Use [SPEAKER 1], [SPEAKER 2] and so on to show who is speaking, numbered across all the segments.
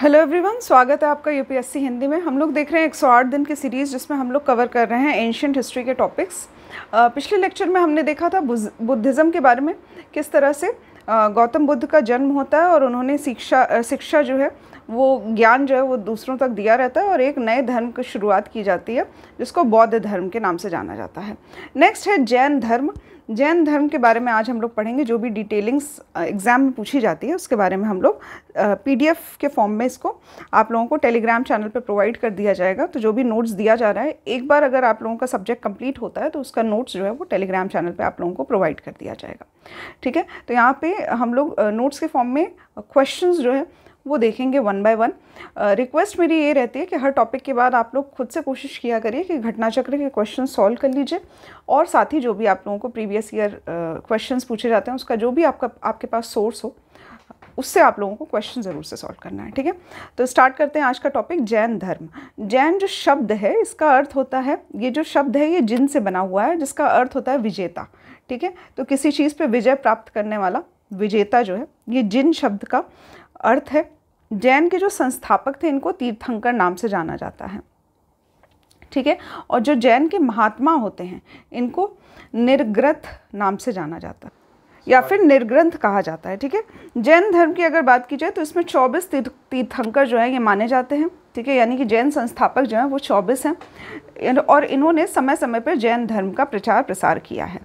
[SPEAKER 1] Hello everyone स्वागत है आपका यूपीएससी हिंदी में हम लोग देख रहे हैं 108 दिन की सीरीज़ जिसमें हम लोग कवर कर रहे हैं एंशंट हिस्ट्री के टॉपिक्स पिछले लेक्चर में हमने देखा था बुद्धिज़्म के बारे में किस तरह से गौतम बुद्ध का जन्म होता है और उन्होंने शिक्षा शिक्षा जो है वो ज्ञान जो है वो दूसरों तक दिया रहता है और एक नए धर्म की शुरुआत की जाती है जिसको बौद्ध धर्म के नाम से जाना जाता है नेक्स्ट है जैन धर्म जैन धर्म के बारे में आज हम लोग पढ़ेंगे जो भी डिटेलिंग्स एग्ज़ाम में पूछी जाती है उसके बारे में हम लोग पीडीएफ के फॉर्म में इसको आप लोगों को टेलीग्राम चैनल पर प्रोवाइड कर दिया जाएगा तो जो भी नोट्स दिया जा रहा है एक बार अगर आप लोगों का सब्जेक्ट कंप्लीट होता है तो उसका नोट्स जो है वो टेलीग्राम चैनल पर आप लोगों को प्रोवाइड कर दिया जाएगा ठीक है तो यहाँ पर हम लोग नोट्स के फॉर्म में क्वेश्चन जो है वो देखेंगे वन बाय वन रिक्वेस्ट मेरी ये रहती है कि हर टॉपिक के बाद आप लोग खुद से कोशिश किया करिए कि घटना चक्र के क्वेश्चन सॉल्व कर लीजिए और साथ ही जो भी आप लोगों को प्रीवियस ईयर क्वेश्चंस पूछे जाते हैं उसका जो भी आपका आपके पास सोर्स हो उससे आप लोगों को क्वेश्चन ज़रूर से सॉल्व करना है ठीक है तो स्टार्ट करते हैं आज का टॉपिक जैन धर्म जैन जो शब्द है इसका अर्थ होता है ये जो शब्द है ये जिन से बना हुआ है जिसका अर्थ होता है विजेता ठीक है तो किसी चीज़ पे विजय प्राप्त करने वाला विजेता जो है ये जिन शब्द का अर्थ है जैन के जो संस्थापक थे इनको तीर्थंकर नाम से जाना जाता है ठीक है और जो जैन के महात्मा होते हैं इनको निर्ग्रथ नाम से जाना जाता है या फिर निर्ग्रंथ कहा जाता है ठीक है जैन धर्म की अगर बात की जाए तो इसमें चौबीस तीर्थ तीर्थंकर जो है ये माने जाते हैं ठीक है यानी कि जैन संस्थापक जो हैं वो चौबीस हैं और इन्होंने समय समय पर जैन धर्म का प्रचार प्रसार किया है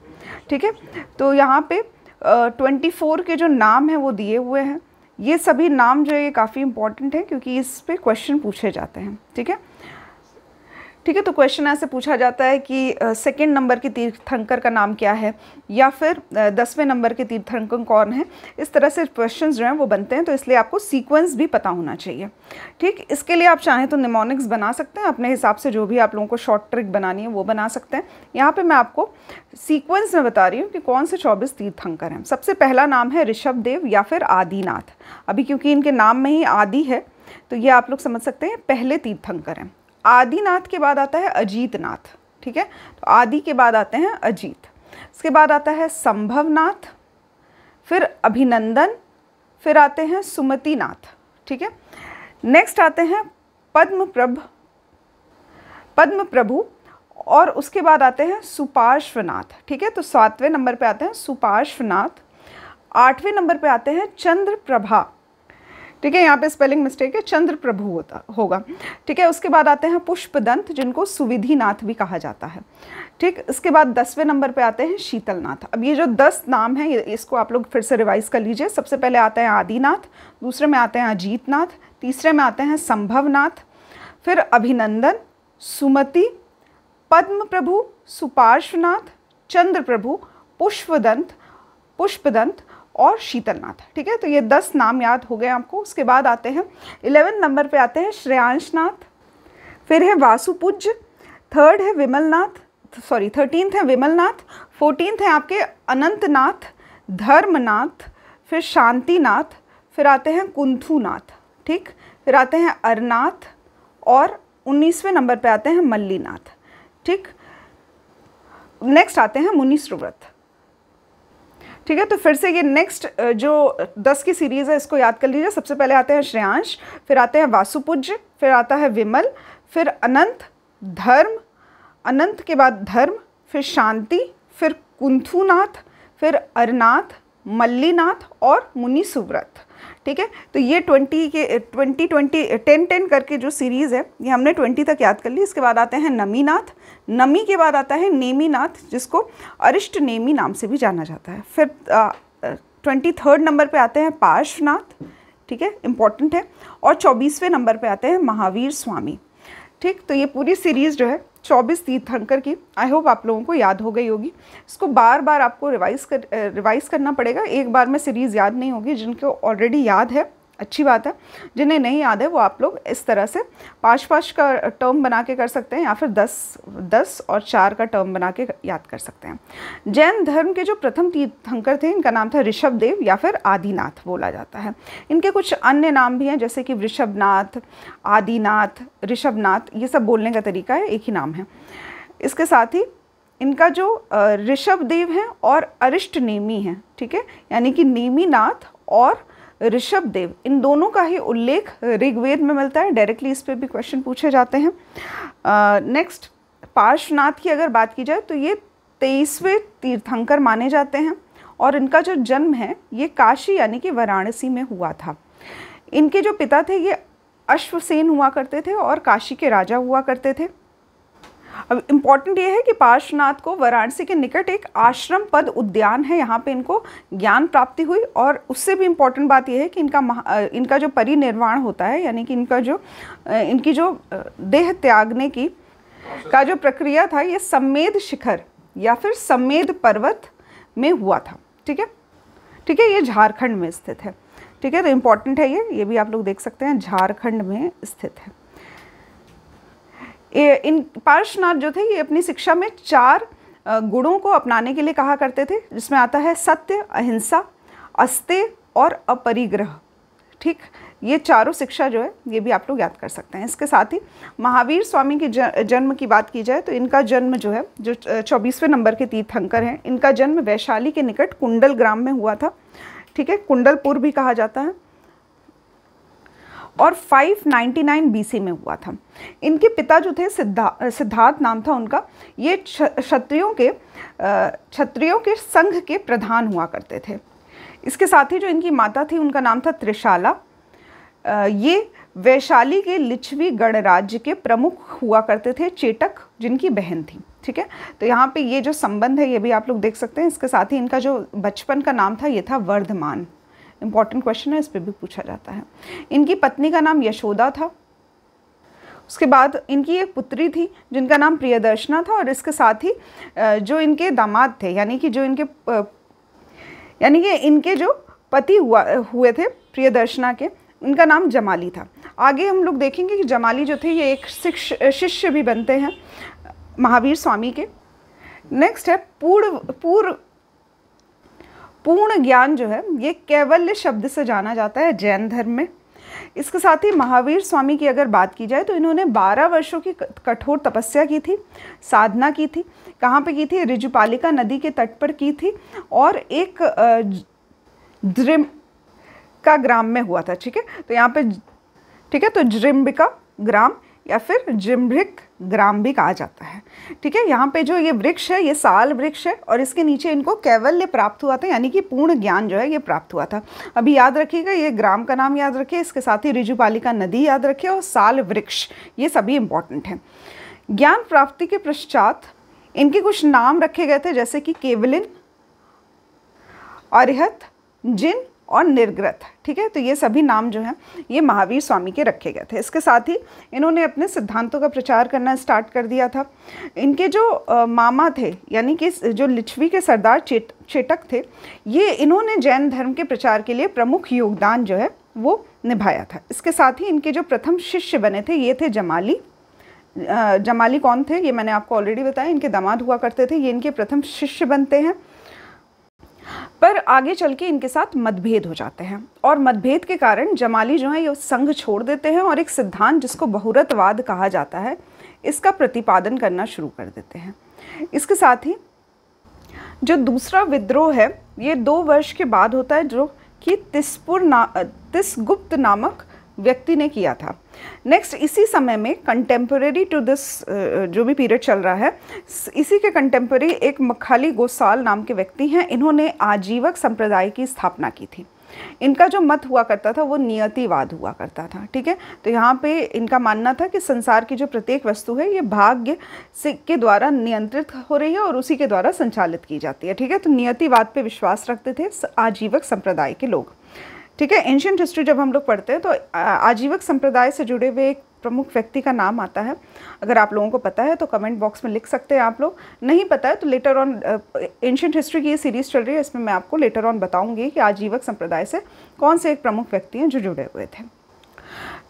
[SPEAKER 1] ठीक है तो यहाँ पे ट्वेंटी फोर के जो नाम हैं वो दिए हुए हैं ये सभी नाम जो है ये काफ़ी इंपॉर्टेंट है क्योंकि इस पर क्वेश्चन पूछे जाते हैं ठीक है ठीक है तो क्वेश्चन ऐसे पूछा जाता है कि सेकेंड नंबर के तीर्थंकर का नाम क्या है या फिर दसवें नंबर के तीर्थंकर कौन है इस तरह से क्वेश्चन जो हैं वो बनते हैं तो इसलिए आपको सीक्वेंस भी पता होना चाहिए ठीक इसके लिए आप चाहें तो निमोनिक्स बना सकते हैं अपने हिसाब से जो भी आप लोगों को शॉर्ट ट्रिक बनानी है वो बना सकते हैं यहाँ पर मैं आपको सीक्वेंस में बता रही हूँ कि कौन से चौबीस तीर्थंकर हैं सबसे पहला नाम है ऋषभ देव या फिर आदिनाथ अभी क्योंकि इनके नाम में ही आदि है तो ये आप लोग समझ सकते हैं पहले तीर्थंकर हैं आदिनाथ के बाद आता है अजीत नाथ ठीक है तो आदि के बाद आते हैं अजीत इसके बाद आता है संभवनाथ फिर अभिनंदन फिर आते हैं सुमति नाथ ठीक है नेक्स्ट आते हैं पद्म प्रभ पद्म प्रभु और उसके बाद आते हैं सुपार्श्वनाथ ठीक है तो सातवें नंबर पे आते हैं सुपार्श्वनाथ आठवें नंबर पे आते हैं चंद्र प्रभा ठीक है यहाँ पे स्पेलिंग मिस्टेक है चंद्र प्रभु होता होगा ठीक है उसके बाद आते हैं पुष्पदंत जिनको सुविधिनाथ भी कहा जाता है ठीक इसके बाद दसवें नंबर पे आते हैं शीतलनाथ अब ये जो दस नाम हैं इसको आप लोग फिर से रिवाइज कर लीजिए सबसे पहले आते हैं आदिनाथ दूसरे में आते हैं अजीतनाथ तीसरे में आते हैं संभवनाथ फिर अभिनंदन सुमति पद्म प्रभु सुपार्श्वनाथ चंद्र प्रभु पुष्पदंत पुष्पदंत और शीतलनाथ ठीक है तो ये दस नाम याद हो गए आपको उसके बाद आते हैं इलेवन नंबर पे आते हैं श्रेयांश नाथ फिर है वासुपूज्य थर्ड है विमलनाथ सॉरी थर्टीनथ है विमलनाथ फोर्टीन फोर्टीनथ है आपके अनंतनाथ धर्मनाथ फिर शांतिनाथ फिर आते हैं कुंथुनाथ ठीक फिर आते हैं अरनाथ और उन्नीसवें नंबर पे आते हैं मल्लीनाथ ठीक नेक्स्ट आते हैं मुनीश्वर ठीक है तो फिर से ये नेक्स्ट जो दस की सीरीज़ है इसको याद कर लीजिए सबसे पहले आते हैं श्रेयांश फिर आते हैं वासुपूज्य फिर आता है विमल फिर अनंत धर्म अनंत के बाद धर्म फिर शांति फिर कुंथुनाथ फिर अरनाथ मल्लीनाथ और मुनि सुव्रत ठीक है तो ये ट्वेंटी के ट्वेंटी ट्वेंटी टेन टेन करके जो सीरीज़ है ये हमने ट्वेंटी तक याद कर ली इसके बाद आते हैं नमीनाथ नमी के बाद आता है नेमीनाथ जिसको अरिष्ट नेमी नाम से भी जाना जाता है फिर ट्वेंटी थर्ड नंबर पे आते हैं पार्श्वनाथ ठीक है इम्पॉर्टेंट है और चौबीसवें नंबर पर आते हैं महावीर स्वामी ठीक तो ये पूरी सीरीज़ जो है चौबीस तीर्थंकर की आई होप आप लोगों को याद हो गई होगी इसको बार बार आपको रिवाइज कर रिवाइज करना पड़ेगा एक बार में सीरीज़ याद नहीं होगी जिनको ऑलरेडी याद है अच्छी बात है जिन्हें नहीं याद है वो आप लोग इस तरह से पाँच पाँच का टर्म बना के कर सकते हैं या फिर दस दस और चार का टर्म बना के याद कर सकते हैं जैन धर्म के जो प्रथम तीर्थंकर थे इनका नाम था ऋषभ देव या फिर आदिनाथ बोला जाता है इनके कुछ अन्य नाम भी हैं जैसे कि वृषभनाथ आदिनाथ ऋषभनाथ ये सब बोलने का तरीका है एक ही नाम है इसके साथ ही इनका जो ऋषभ देव हैं और अरिष्ट नेमी हैं ठीक है यानी कि नेमीनाथ और ऋषभ देव इन दोनों का ही उल्लेख ऋग्वेद में मिलता है डायरेक्टली इस पर भी क्वेश्चन पूछे जाते हैं नेक्स्ट पार्श्वनाथ की अगर बात की जाए तो ये तेईसवें तीर्थंकर माने जाते हैं और इनका जो जन्म है ये काशी यानी कि वाराणसी में हुआ था इनके जो पिता थे ये अश्वसेन हुआ करते थे और काशी के राजा हुआ करते थे अब इम्पॉर्टेंट ये है कि पार्श्वनाथ को वाराणसी के निकट एक आश्रम पद उद्यान है यहाँ पे इनको ज्ञान प्राप्ति हुई और उससे भी इम्पॉर्टेंट बात यह है कि इनका महा इनका जो परिनिर्वाण होता है यानी कि इनका जो इनकी जो देह त्यागने की का जो प्रक्रिया था ये सम्मेद शिखर या फिर सम्मेद पर्वत में हुआ था ठीक है ठीक है ये झारखंड में स्थित है ठीक है तो इम्पॉर्टेंट है ये ये भी आप लोग देख सकते हैं झारखंड में स्थित है इन पार्शनाथ जो थे ये अपनी शिक्षा में चार गुणों को अपनाने के लिए कहा करते थे जिसमें आता है सत्य अहिंसा अस्ते और अपरिग्रह ठीक ये चारों शिक्षा जो है ये भी आप लोग याद कर सकते हैं इसके साथ ही महावीर स्वामी के जन्म की बात की जाए तो इनका जन्म जो है जो चौबीसवें नंबर के तीर्थंकर हैं इनका जन्म वैशाली के निकट कुंडल ग्राम में हुआ था ठीक है कुंडलपुर भी कहा जाता है और 599 बीसी में हुआ था इनके पिता जो थे सिद्धा सिद्धार्थ नाम था उनका ये क्षत्रियों के क्षत्रियों के संघ के प्रधान हुआ करते थे इसके साथ ही जो इनकी माता थी उनका नाम था त्रिशाला ये वैशाली के लिच्छवी गणराज्य के प्रमुख हुआ करते थे चेटक जिनकी बहन थी ठीक है तो यहाँ पे ये जो संबंध है ये भी आप लोग देख सकते हैं इसके साथ ही इनका जो बचपन का नाम था ये था वर्धमान इंपॉर्टेंट क्वेश्चन है इस पर भी पूछा जाता है इनकी पत्नी का नाम यशोदा था उसके बाद इनकी एक पुत्री थी जिनका नाम प्रियदर्शना था और इसके साथ ही जो इनके दामाद थे यानी कि जो इनके यानी कि इनके जो पति हुआ हुए थे प्रियदर्शना के उनका नाम जमाली था आगे हम लोग देखेंगे कि जमाली जो थे ये एक शिष्य भी बनते हैं महावीर स्वामी के नेक्स्ट है पूर्व पूर्व पूर्ण ज्ञान जो है ये कैवल्य शब्द से जाना जाता है जैन धर्म में इसके साथ ही महावीर स्वामी की अगर बात की जाए तो इन्होंने 12 वर्षों की कठोर तपस्या की थी साधना की थी कहाँ पे की थी रिजुपालिका नदी के तट पर की थी और एक ज्रिम का ग्राम में हुआ था ठीक है तो यहाँ पे ठीक है तो जृम्बिका ग्राम या फिर जिम्ब्रिक ग्राम भी कहा जाता है ठीक है यहाँ पे जो ये वृक्ष है ये साल वृक्ष है और इसके नीचे इनको कैवल्य प्राप्त हुआ था यानी कि पूर्ण ज्ञान जो है ये प्राप्त हुआ था अभी याद रखिएगा ये ग्राम का नाम याद रखिए इसके साथ ही रिजुपालिका नदी याद रखिए और साल वृक्ष ये सभी इम्पॉर्टेंट हैं ज्ञान प्राप्ति के पश्चात इनके कुछ नाम रखे गए थे जैसे कि केवलिन अरिहत जिन और निर्ग्रथ ठीक है तो ये सभी नाम जो हैं ये महावीर स्वामी के रखे गए थे इसके साथ ही इन्होंने अपने सिद्धांतों का प्रचार करना स्टार्ट कर दिया था इनके जो आ, मामा थे यानी कि जो लिच्छवी के सरदार चेट चेटक थे ये इन्होंने जैन धर्म के प्रचार के लिए प्रमुख योगदान जो है वो निभाया था इसके साथ ही इनके जो प्रथम शिष्य बने थे ये थे जमाली जमाली कौन थे ये मैंने आपको ऑलरेडी बताया इनके दामाद हुआ करते थे ये इनके प्रथम शिष्य बनते हैं पर आगे चल के इनके साथ मतभेद हो जाते हैं और मतभेद के कारण जमाली जो है ये संघ छोड़ देते हैं और एक सिद्धांत जिसको बहुरतवाद कहा जाता है इसका प्रतिपादन करना शुरू कर देते हैं इसके साथ ही जो दूसरा विद्रोह है ये दो वर्ष के बाद होता है जो कि तिसपुर ना तिसगुप्त नामक व्यक्ति ने किया था नेक्स्ट इसी समय में कंटेम्प्रेरी टू दिस जो भी पीरियड चल रहा है इसी के कंटेम्प्रेरी एक मखाली गोसाल नाम के व्यक्ति हैं इन्होंने आजीवक संप्रदाय की स्थापना की थी इनका जो मत हुआ करता था वो नियतिवाद हुआ करता था ठीक है तो यहाँ पे इनका मानना था कि संसार की जो प्रत्येक वस्तु है ये भाग्य से के द्वारा नियंत्रित हो रही है और उसी के द्वारा संचालित की जाती है ठीक है तो नियतिवाद पे विश्वास रखते थे आजीवक संप्रदाय के लोग ठीक है एंशियंट हिस्ट्री जब हम लोग पढ़ते हैं तो आजीवक संप्रदाय से जुड़े हुए एक प्रमुख व्यक्ति का नाम आता है अगर आप लोगों को पता है तो कमेंट बॉक्स में लिख सकते हैं आप लोग नहीं पता है तो लेटर ऑन एंशियंट हिस्ट्री की ये सीरीज़ चल रही है इसमें मैं आपको लेटर ऑन बताऊंगी कि आजीवक संप्रदाय से कौन से एक प्रमुख व्यक्ति हैं जो जुड़े हुए थे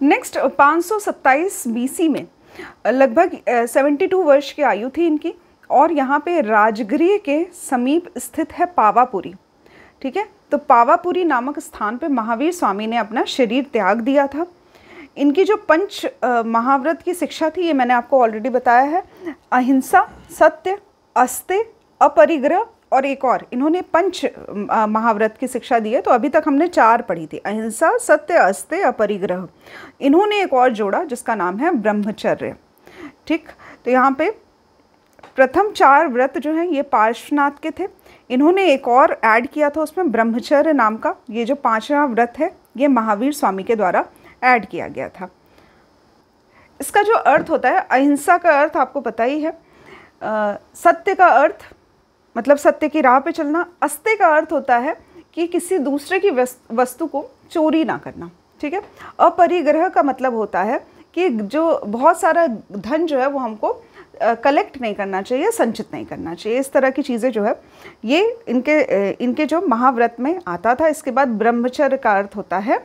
[SPEAKER 1] नेक्स्ट पाँच सौ में लगभग टू वर्ष की आयु थी इनकी और यहाँ पे राजगृह के समीप स्थित है पावापुरी ठीक है तो पावापुरी नामक स्थान पर महावीर स्वामी ने अपना शरीर त्याग दिया था इनकी जो पंच महाव्रत की शिक्षा थी ये मैंने आपको ऑलरेडी बताया है अहिंसा सत्य अस्त्य अपरिग्रह और एक और इन्होंने पंच महाव्रत की शिक्षा दी है तो अभी तक हमने चार पढ़ी थी अहिंसा सत्य अस्त्य अपरिग्रह इन्होंने एक और जोड़ा जिसका नाम है ब्रह्मचर्य ठीक तो यहाँ पे प्रथम चार व्रत जो हैं ये पार्श्वनाथ के थे इन्होंने एक और ऐड किया था उसमें ब्रह्मचर्य नाम का ये जो पांचवा व्रत है ये महावीर स्वामी के द्वारा ऐड किया गया था इसका जो अर्थ होता है अहिंसा का अर्थ आपको पता ही है आ, सत्य का अर्थ मतलब सत्य की राह पे चलना अस्त्य का अर्थ होता है कि किसी दूसरे की वस्तु को चोरी ना करना ठीक है अपरिग्रह का मतलब होता है कि जो बहुत सारा धन जो है वो हमको कलेक्ट नहीं करना चाहिए संचित नहीं करना चाहिए इस तरह की चीज़ें जो है ये इनके इनके जो महाव्रत में आता था इसके बाद ब्रह्मचर्य का अर्थ होता है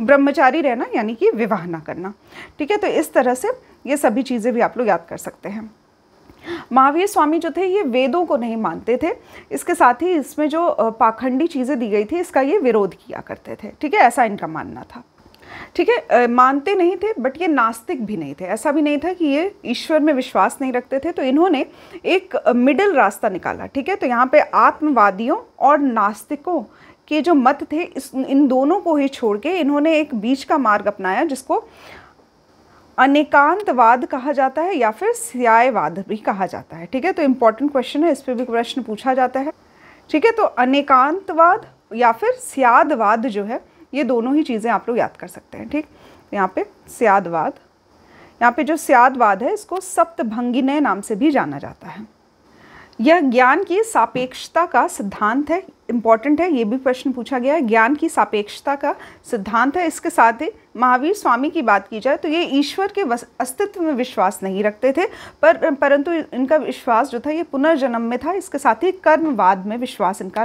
[SPEAKER 1] ब्रह्मचारी रहना यानी कि विवाह ना करना ठीक है तो इस तरह से ये सभी चीज़ें भी आप लोग याद कर सकते हैं महावीर स्वामी जो थे ये वेदों को नहीं मानते थे इसके साथ ही इसमें जो पाखंडी चीज़ें दी गई थी इसका ये विरोध किया करते थे ठीक है ऐसा इनका मानना था ठीक है मानते नहीं थे बट ये नास्तिक भी नहीं थे ऐसा भी नहीं था कि ये ईश्वर में विश्वास नहीं रखते थे तो इन्होंने एक मिडिल रास्ता निकाला ठीक है तो यहाँ पे आत्मवादियों और नास्तिकों के जो मत थे इस इन दोनों को ही छोड़ के इन्होंने एक बीच का मार्ग अपनाया जिसको अनेकांतवाद कहा जाता है या फिर स्यायवाद भी कहा जाता है ठीक है तो इम्पॉर्टेंट क्वेश्चन है इस पर भी प्रश्न पूछा जाता है ठीक है तो अनेकांतवाद या फिर स्यादवाद जो है ये दोनों ही चीज़ें आप लोग याद कर सकते हैं ठीक यहाँ पे स्यादवाद यहाँ पे जो स्यादवाद है इसको सप्तभंगिनय नाम से भी जाना जाता है यह ज्ञान की सापेक्षता का सिद्धांत है इम्पॉर्टेंट है ये भी प्रश्न पूछा गया है ज्ञान की सापेक्षता का सिद्धांत है इसके साथ ही महावीर स्वामी की बात की जाए तो ये ईश्वर के अस्तित्व में विश्वास नहीं रखते थे पर परंतु इनका विश्वास जो था ये पुनर्जन्म में था इसके साथ ही कर्मवाद में विश्वास इनका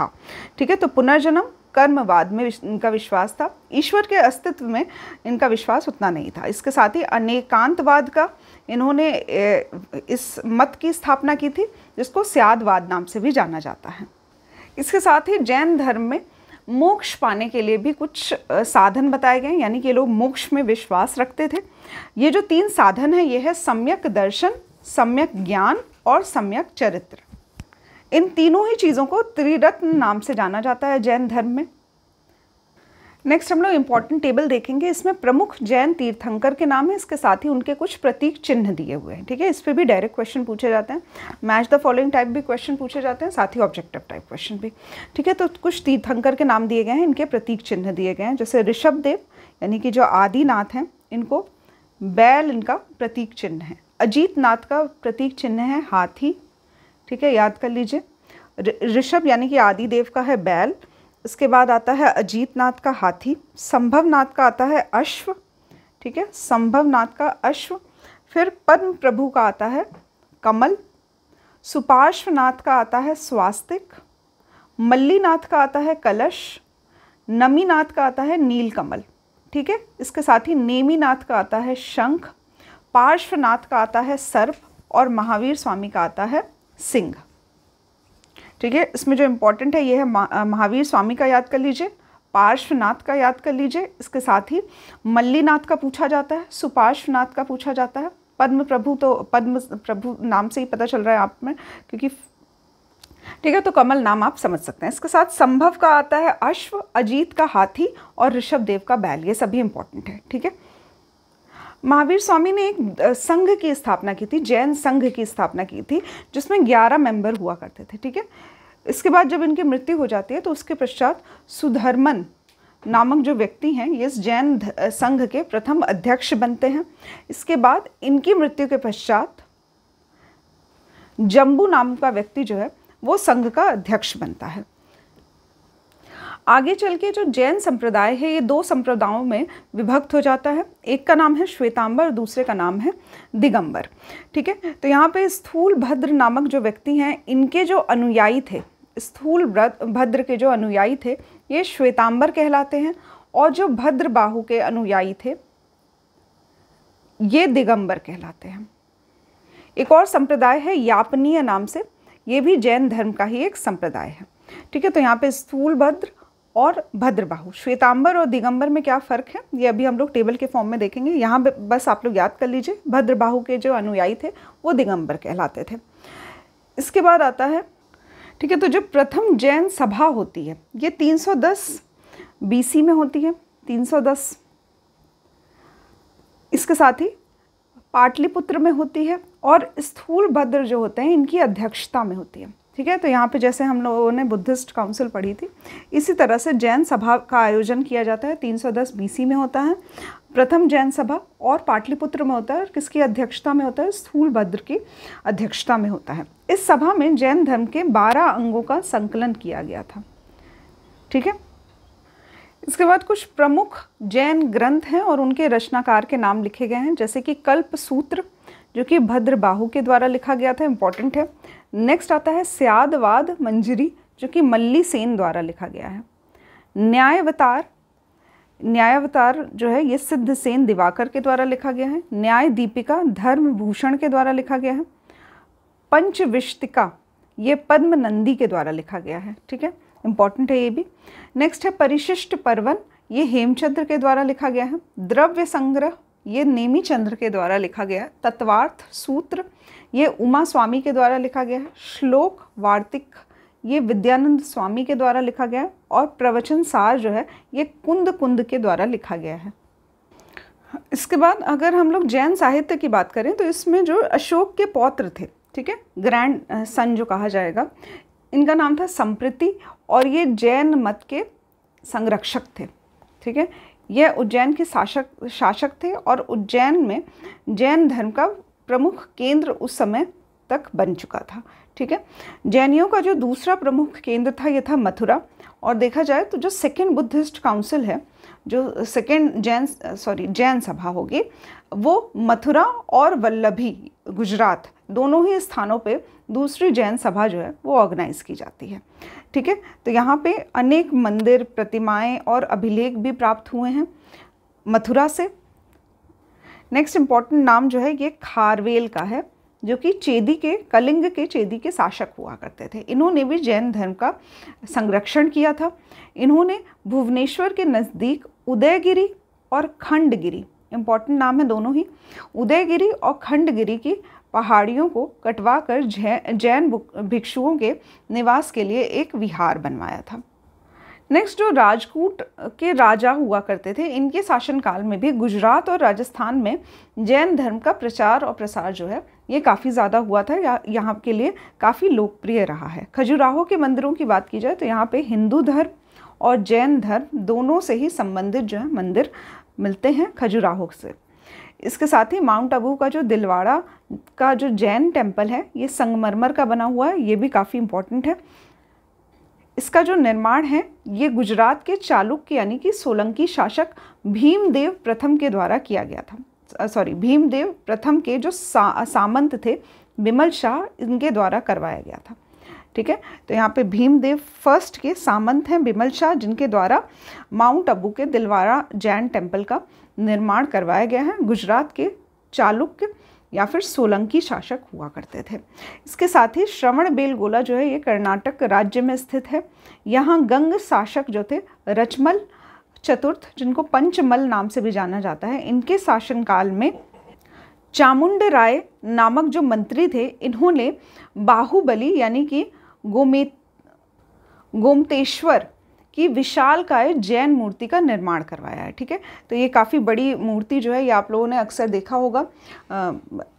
[SPEAKER 1] था ठीक है तो पुनर्जन्म कर्मवाद में इनका विश्वास था ईश्वर के अस्तित्व में इनका विश्वास उतना नहीं था इसके साथ ही अनेकांतवाद का इन्होंने इस मत की स्थापना की थी जिसको स्यादवाद नाम से भी जाना जाता है इसके साथ ही जैन धर्म में मोक्ष पाने के लिए भी कुछ साधन बताए गए यानी कि लोग मोक्ष में विश्वास रखते थे ये जो तीन साधन हैं ये है सम्यक दर्शन सम्यक ज्ञान और सम्यक चरित्र इन तीनों ही चीज़ों को त्रिरत्न नाम से जाना जाता है जैन धर्म में नेक्स्ट हम लोग इम्पॉर्टेंट टेबल देखेंगे इसमें प्रमुख जैन तीर्थंकर के नाम है इसके साथ ही उनके कुछ प्रतीक चिन्ह दिए हुए हैं ठीक है इस पर भी डायरेक्ट क्वेश्चन पूछे जाते हैं मैच द फॉलोइंग टाइप भी क्वेश्चन पूछे जाते हैं साथ ही ऑब्जेक्टिव टाइप क्वेश्चन भी ठीक है तो कुछ तीर्थंकर के नाम दिए गए हैं इनके प्रतीक चिन्ह दिए गए हैं जैसे ऋषभ देव यानी कि जो आदिनाथ हैं इनको बैल इनका प्रतीक चिन्ह है अजीत नाथ का प्रतीक चिन्ह है हाथी ठीक है याद कर लीजिए ऋषभ यानी कि आदिदेव का है बैल इसके बाद आता है अजीत नाथ का हाथी संभव नाथ का आता है अश्व ठीक है संभव नाथ का अश्व फिर पद्म प्रभु का आता है कमल सुपार्श्वनाथ का आता है स्वास्तिक मल्लीनाथ का आता है कलश नमीनाथ का आता है नील कमल ठीक है इसके साथ ही नेमीनाथ का आता है शंख पार्श्वनाथ का आता है सर्प और महावीर स्वामी का आता है सिंह ठीक है इसमें जो इम्पोर्टेंट है ये है महावीर स्वामी का याद कर लीजिए पार्श्वनाथ का याद कर लीजिए इसके साथ ही मल्लीनाथ का पूछा जाता है सुपार्श्वनाथ का पूछा जाता है पद्म प्रभु तो पद्म प्रभु नाम से ही पता चल रहा है आप में क्योंकि ठीक है तो कमल नाम आप समझ सकते हैं इसके साथ संभव का आता है अश्व अजीत का हाथी और ऋषभ देव का बैल ये सभी इंपॉर्टेंट है ठीक है महावीर स्वामी ने एक संघ की स्थापना की थी जैन संघ की स्थापना की थी जिसमें 11 मेंबर हुआ करते थे ठीक है इसके बाद जब इनकी मृत्यु हो जाती है तो उसके पश्चात सुधर्मन नामक जो व्यक्ति हैं ये इस जैन संघ के प्रथम अध्यक्ष बनते हैं इसके बाद इनकी मृत्यु के पश्चात जम्बू नाम का व्यक्ति जो है वो संघ का अध्यक्ष बनता है आगे चल के जो जैन संप्रदाय है ये दो संप्रदायों में विभक्त हो जाता है एक का नाम है श्वेतांबर दूसरे का नाम है दिगंबर ठीक है तो यहाँ पे स्थूल भद्र नामक जो व्यक्ति हैं इनके जो अनुयायी थे स्थूल भद्र के जो अनुयायी थे ये श्वेतांबर कहलाते हैं और जो भद्र बाहु के अनुयायी थे ये दिगंबर कहलाते हैं एक और संप्रदाय है यापनीय नाम से ये भी जैन धर्म का ही एक संप्रदाय है ठीक है तो यहाँ पे स्थूल भद्र और भद्रबाहु श्वेतांबर और दिगंबर में क्या फ़र्क है ये अभी हम लोग टेबल के फॉर्म में देखेंगे यहाँ बस आप लोग याद कर लीजिए भद्रबाहु के जो अनुयायी थे वो दिगंबर कहलाते थे इसके बाद आता है ठीक है तो जो प्रथम जैन सभा होती है ये 310 बीसी में होती है 310 इसके साथ ही पाटलिपुत्र में होती है और स्थूल भद्र जो होते हैं इनकी अध्यक्षता में होती है ठीक है तो यहाँ पे जैसे हम लोगों ने बुद्धिस्ट काउंसिल पढ़ी थी इसी तरह से जैन सभा का आयोजन किया जाता है 310 बीसी में होता है प्रथम जैन सभा और पाटलिपुत्र में होता है किसकी अध्यक्षता में होता है स्थूलभद्र की अध्यक्षता में होता है इस सभा में जैन धर्म के बारह अंगों का संकलन किया गया था ठीक है इसके बाद कुछ प्रमुख जैन ग्रंथ हैं और उनके रचनाकार के नाम लिखे गए हैं जैसे कि कल्प सूत्र जो कि बाहू के द्वारा लिखा गया था इम्पॉर्टेंट है नेक्स्ट आता है स्यादवाद मंजरी जो कि मल्ली सेन द्वारा लिखा गया है न्यायवतार न्यायवतार जो है ये सिद्ध सेन दिवाकर के द्वारा लिखा गया है न्याय दीपिका धर्म भूषण के द्वारा लिखा गया है पंचविश्तिका ये पद्म नंदी के द्वारा लिखा गया है ठीक है इम्पॉर्टेंट है ये भी नेक्स्ट है परिशिष्ट पर्वन ये हेमचंद्र के द्वारा लिखा गया है द्रव्य संग्रह ये नेमी चंद्र के द्वारा लिखा गया तत्वार्थ सूत्र ये उमा स्वामी के द्वारा लिखा गया है श्लोक वार्तिक ये विद्यानंद स्वामी के द्वारा लिखा गया है और प्रवचन सार जो है ये कुंद कुंद के द्वारा लिखा गया है इसके बाद अगर हम लोग जैन साहित्य की बात करें तो इसमें जो अशोक के पौत्र थे ठीक है ग्रैंड सन जो कहा जाएगा इनका नाम था संप्रति और ये जैन मत के संरक्षक थे ठीक है यह उज्जैन के शासक शासक थे और उज्जैन में जैन धर्म का प्रमुख केंद्र उस समय तक बन चुका था ठीक है जैनियों का जो दूसरा प्रमुख केंद्र था यह था मथुरा और देखा जाए तो जो सेकेंड बुद्धिस्ट काउंसिल है जो सेकेंड जैन सॉरी जैन सभा होगी वो मथुरा और वल्लभी गुजरात दोनों ही स्थानों पे दूसरी जैन सभा जो है वो ऑर्गेनाइज की जाती है ठीक है तो यहाँ पे अनेक मंदिर प्रतिमाएं और अभिलेख भी प्राप्त हुए हैं मथुरा से नेक्स्ट इम्पॉर्टेंट नाम जो है ये खारवेल का है जो कि चेदी के कलिंग के चेदी के शासक हुआ करते थे इन्होंने भी जैन धर्म का संरक्षण किया था इन्होंने भुवनेश्वर के नज़दीक उदयगिरी और खंडगिरी इम्पॉर्टेंट नाम है दोनों ही उदयगिरी और खंडगिरी की पहाड़ियों को कटवा कर जैन भिक्षुओं के निवास के लिए एक विहार बनवाया था नेक्स्ट जो राजकूट के राजा हुआ करते थे इनके शासनकाल में भी गुजरात और राजस्थान में जैन धर्म का प्रचार और प्रसार जो है ये काफ़ी ज़्यादा हुआ था या यहाँ के लिए काफ़ी लोकप्रिय रहा है खजुराहो के मंदिरों की बात की जाए तो यहाँ पे हिंदू धर्म और जैन धर्म दोनों से ही संबंधित जो है मंदिर मिलते हैं खजुराहो से इसके साथ ही माउंट आबू का जो दिलवाड़ा का जो जैन टेम्पल है ये संगमरमर का बना हुआ है ये भी काफ़ी इम्पोर्टेंट है इसका जो निर्माण है ये गुजरात के चालुक्य यानी कि सोलंकी शासक भीमदेव प्रथम के द्वारा किया गया था सॉरी भीमदेव प्रथम के जो सा, सामंत थे बिमल शाह इनके द्वारा करवाया गया था ठीक है तो यहाँ पे भीमदेव फर्स्ट के सामंत हैं बिमल शाह जिनके द्वारा माउंट अबू के दिलवाड़ा जैन टेम्पल का निर्माण करवाया गया है गुजरात के चालुक्य या फिर सोलंकी शासक हुआ करते थे इसके साथ ही श्रवण बेलगोला जो है ये कर्नाटक राज्य में स्थित है यहाँ गंग शासक जो थे रचमल चतुर्थ जिनको पंचमल नाम से भी जाना जाता है इनके शासनकाल में चामुंड राय नामक जो मंत्री थे इन्होंने बाहुबली यानी कि गोमे गोमतेश्वर कि विशाल काय जैन मूर्ति का निर्माण करवाया है ठीक है तो ये काफ़ी बड़ी मूर्ति जो है ये आप लोगों ने अक्सर देखा होगा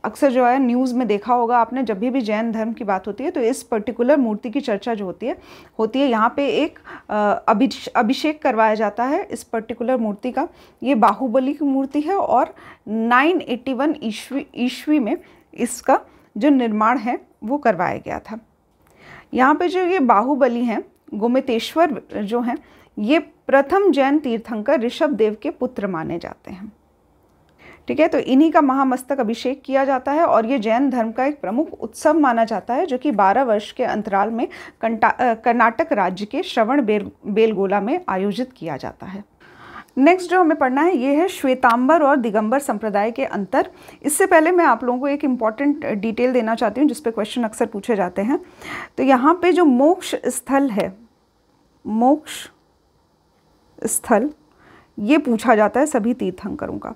[SPEAKER 1] अक्सर जो है न्यूज़ में देखा होगा आपने जब भी भी जैन धर्म की बात होती है तो इस पर्टिकुलर मूर्ति की चर्चा जो होती है होती है यहाँ पे एक अभिषेक करवाया जाता है इस पर्टिकुलर मूर्ति का ये बाहुबली की मूर्ति है और 981 ईस्वी ईस्वी में इसका जो निर्माण है वो करवाया गया था यहाँ पे जो ये बाहुबली हैं गोमितेश्वर जो हैं ये प्रथम जैन तीर्थंकर ऋषभ देव के पुत्र माने जाते हैं ठीक है तो इन्हीं का महामस्तक अभिषेक किया जाता है और ये जैन धर्म का एक प्रमुख उत्सव माना जाता है जो कि 12 वर्ष के अंतराल में कर्नाटक राज्य के श्रवण बेल बेलगोला में आयोजित किया जाता है नेक्स्ट जो हमें पढ़ना है ये है श्वेतांबर और दिगंबर संप्रदाय के अंतर इससे पहले मैं आप लोगों को एक इम्पॉर्टेंट डिटेल देना चाहती हूँ जिसपे क्वेश्चन अक्सर पूछे जाते हैं तो यहाँ पे जो मोक्ष स्थल है मोक्ष स्थल ये पूछा जाता है सभी तीर्थंकरों का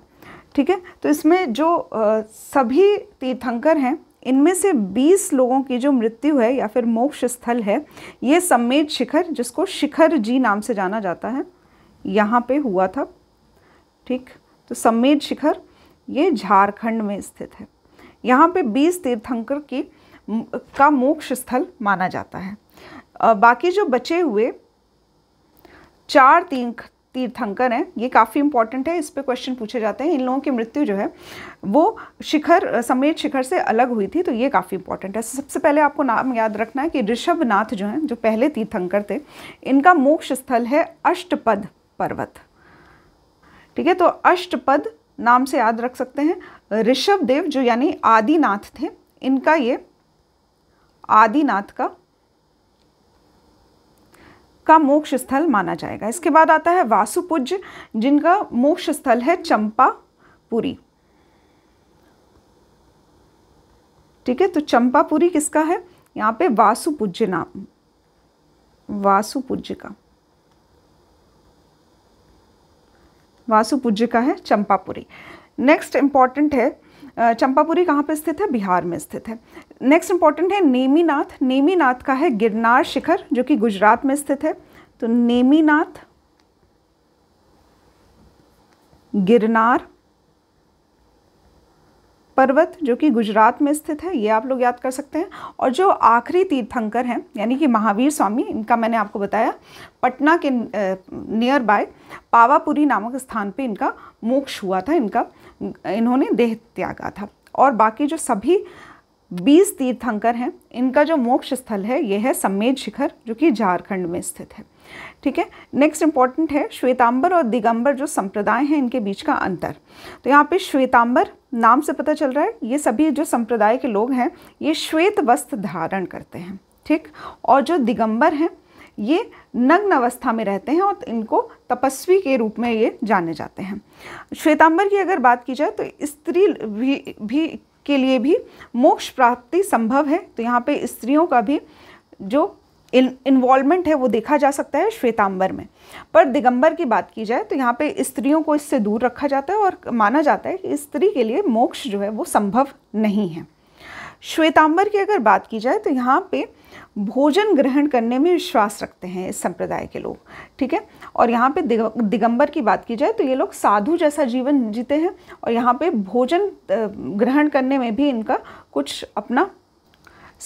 [SPEAKER 1] ठीक है तो इसमें जो आ, सभी तीर्थंकर हैं इनमें से 20 लोगों की जो मृत्यु है या फिर मोक्ष स्थल है ये सम्मेद शिखर जिसको शिखर जी नाम से जाना जाता है यहाँ पे हुआ था ठीक तो सम्मेद शिखर ये झारखंड में स्थित है यहाँ पे 20 तीर्थंकर की का मोक्ष स्थल माना जाता है बाकी जो बचे हुए चार तीन तीर्थंकर हैं ये काफ़ी इंपॉर्टेंट है इस पर क्वेश्चन पूछे जाते हैं इन लोगों की मृत्यु जो है वो शिखर समेत शिखर से अलग हुई थी तो ये काफ़ी इंपॉर्टेंट है सबसे पहले आपको नाम याद रखना है कि ऋषभनाथ जो हैं जो पहले तीर्थंकर थे इनका मोक्ष स्थल है अष्टपद पर्वत ठीक है तो अष्टपद नाम से याद रख सकते हैं ऋषभ देव जो यानी आदिनाथ थे इनका ये आदिनाथ का का मोक्ष स्थल माना जाएगा इसके बाद आता है वासुपूज्य जिनका मोक्ष स्थल है चंपापुरी ठीक है तो चंपापुरी किसका है यहां पे वासुपूज्य नाम वासुपूज्य का वासु पूज्य का है चंपापुरी नेक्स्ट इम्पॉर्टेंट है चंपापुरी कहाँ पे स्थित है बिहार में स्थित है नेक्स्ट इम्पॉर्टेंट है नेमीनाथ नेमीनाथ का है गिरनार शिखर जो कि गुजरात में स्थित है तो नेमीनाथ गिरनार पर्वत जो कि गुजरात में स्थित है ये आप लोग याद कर सकते हैं और जो आखिरी तीर्थंकर हैं यानी कि महावीर स्वामी इनका मैंने आपको बताया पटना के नियर बाय पावापुरी नामक स्थान पे इनका मोक्ष हुआ था इनका इन्होंने देह त्यागा था और बाकी जो सभी बीस तीर्थंकर हैं इनका जो मोक्ष स्थल है यह है सम्मेद शिखर जो कि झारखंड में स्थित है ठीक है नेक्स्ट इंपॉर्टेंट है श्वेतांबर और दिगंबर जो संप्रदाय हैं इनके बीच का अंतर तो यहाँ पे श्वेतांबर नाम से पता चल रहा है ये सभी जो संप्रदाय के लोग हैं ये श्वेत वस्त्र धारण करते हैं ठीक और जो दिगंबर हैं ये नग्न अवस्था में रहते हैं और इनको तपस्वी के रूप में ये जाने जाते हैं श्वेतांबर की अगर बात की जाए तो स्त्री भी भी के लिए भी मोक्ष प्राप्ति संभव है तो यहाँ पे स्त्रियों का भी जो इन्वॉल्वमेंट है वो देखा जा सकता है श्वेतांबर में पर दिगंबर की बात की जाए तो यहाँ पे स्त्रियों को इससे दूर रखा जाता है और माना जाता है कि स्त्री के लिए मोक्ष जो है वो संभव नहीं है श्वेतांबर की अगर बात की जाए तो यहाँ पे भोजन ग्रहण करने में विश्वास रखते हैं इस संप्रदाय के लोग ठीक है और यहाँ पे दिगंबर की बात की जाए तो ये लोग साधु जैसा जीवन जीते हैं और यहाँ पे भोजन ग्रहण करने में भी इनका कुछ अपना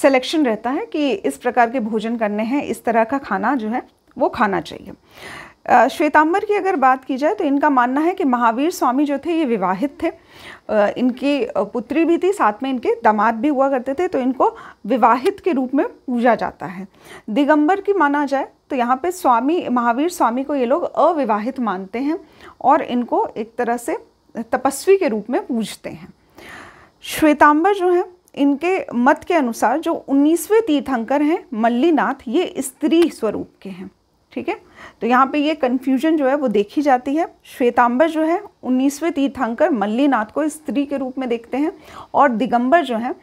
[SPEAKER 1] सिलेक्शन रहता है कि इस प्रकार के भोजन करने हैं इस तरह का खाना जो है वो खाना चाहिए श्वेतांबर की अगर बात की जाए तो इनका मानना है कि महावीर स्वामी जो थे ये विवाहित थे इनकी पुत्री भी थी साथ में इनके दामाद भी हुआ करते थे तो इनको विवाहित के रूप में पूजा जाता है दिगंबर की माना जाए तो यहाँ पे स्वामी महावीर स्वामी को ये लोग अविवाहित मानते हैं और इनको एक तरह से तपस्वी के रूप में पूजते हैं श्वेतांबर जो हैं इनके मत के अनुसार जो उन्नीसवें तीर्थंकर हैं मल्लीनाथ ये स्त्री स्वरूप के हैं ठीक है तो यहाँ पे ये कन्फ्यूजन जो है वो देखी जाती है श्वेतांबर जो है उन्नीसवें तीर्थंकर मल्लीनाथ को स्त्री के रूप में देखते हैं और दिगंबर जो है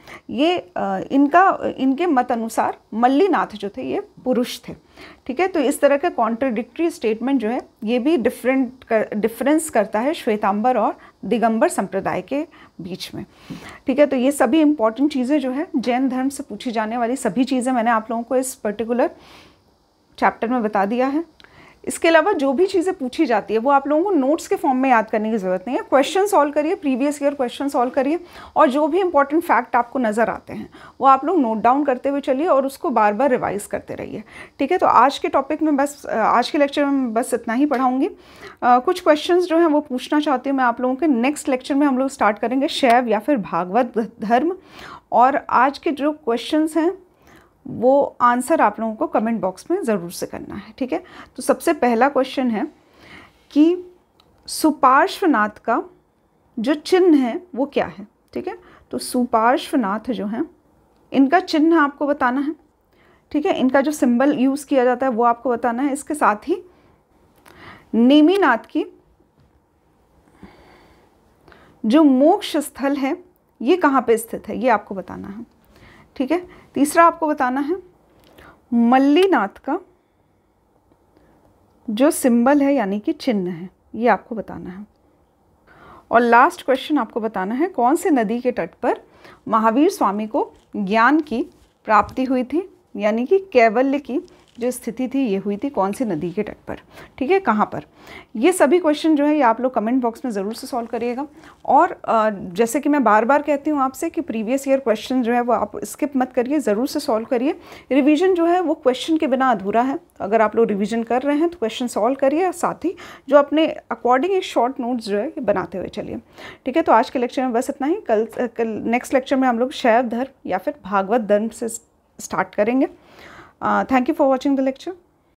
[SPEAKER 1] ये इनका इनके मत अनुसार मल्लीनाथ जो थे ये पुरुष थे ठीक है तो इस तरह के कॉन्ट्रडिक्ट्री स्टेटमेंट जो है ये भी डिफरेंट कर, डिफरेंस करता है श्वेतांबर और दिगंबर संप्रदाय के बीच में ठीक है तो ये सभी इंपॉर्टेंट चीज़ें जो है जैन धर्म से पूछी जाने वाली सभी चीज़ें मैंने आप लोगों को इस पर्टिकुलर चैप्टर में बता दिया है इसके अलावा जो भी चीज़ें पूछी जाती है वो आप लोगों को नोट्स के फॉर्म में याद करने की ज़रूरत नहीं है क्वेश्चन सॉल्व करिए प्रीवियस ईयर क्वेश्चन सॉल्व करिए और जो भी इंपॉर्टेंट फैक्ट आपको नज़र आते हैं वो आप लोग नोट डाउन करते हुए चलिए और उसको बार बार रिवाइज करते रहिए ठीक है तो आज के टॉपिक में बस आज के लेक्चर में बस इतना ही पढ़ाऊँगी कुछ क्वेश्चन जो हैं वो पूछना चाहती हूँ मैं आप लोगों के नेक्स्ट लेक्चर में हम लोग स्टार्ट करेंगे शैव या फिर भागवत धर्म और आज के जो क्वेश्चन हैं वो आंसर आप लोगों को कमेंट बॉक्स में ज़रूर से करना है ठीक है तो सबसे पहला क्वेश्चन है कि सुपार्श्वनाथ का जो चिन्ह है वो क्या है ठीक है तो सुपार्श्वनाथ जो है इनका चिन्ह आपको बताना है ठीक है इनका जो सिंबल यूज़ किया जाता है वो आपको बताना है इसके साथ ही नेमीनाथ की जो मोक्ष स्थल है ये कहाँ पे स्थित है ये आपको बताना है ठीक है तीसरा आपको बताना है मल्लीनाथ का जो सिंबल है यानी कि चिन्ह है ये आपको बताना है और लास्ट क्वेश्चन आपको बताना है कौन से नदी के तट पर महावीर स्वामी को ज्ञान की प्राप्ति हुई थी यानी कि कैवल्य की जो स्थिति थी ये हुई थी कौन सी नदी के तट पर ठीक है कहाँ पर ये सभी क्वेश्चन जो है ये आप लोग कमेंट बॉक्स में ज़रूर से सॉल्व करिएगा और जैसे कि मैं बार बार कहती हूँ आपसे कि प्रीवियस ईयर क्वेश्चन जो है वो आप स्किप मत करिए ज़रूर से सॉल्व करिए रिविज़न जो है वो क्वेश्चन के बिना अधूरा है अगर आप लोग रिविज़न कर रहे हैं तो क्वेश्चन सॉल्व करिए साथ ही जो अपने अकॉर्डिंग एक शॉर्ट नोट्स जो है ये बनाते हुए चलिए ठीक है तो आज के लेक्चर में बस इतना ही कल, कल नेक्स्ट लेक्चर में हम लोग शैव धर्म या फिर भागवत धर्म से स्टार्ट करेंगे Uh, thank you for watching the lecture.